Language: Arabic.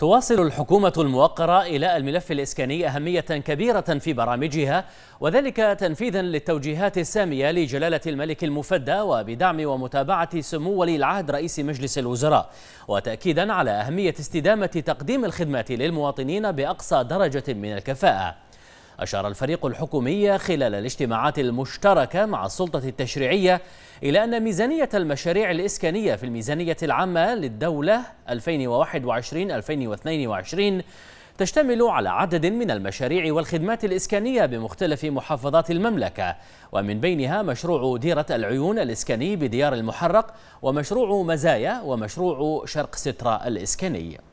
تواصل الحكومة الموقرة إلى الملف الإسكاني أهمية كبيرة في برامجها وذلك تنفيذا للتوجيهات السامية لجلالة الملك المفدى وبدعم ومتابعة سمو ولي العهد رئيس مجلس الوزراء وتأكيدا على أهمية استدامة تقديم الخدمات للمواطنين بأقصى درجة من الكفاءة أشار الفريق الحكومي خلال الاجتماعات المشتركة مع السلطة التشريعية إلى أن ميزانية المشاريع الإسكانية في الميزانية العامة للدولة 2021-2022 تشتمل على عدد من المشاريع والخدمات الإسكانية بمختلف محافظات المملكة ومن بينها مشروع ديرة العيون الإسكاني بديار المحرق ومشروع مزايا ومشروع شرق سترة الإسكاني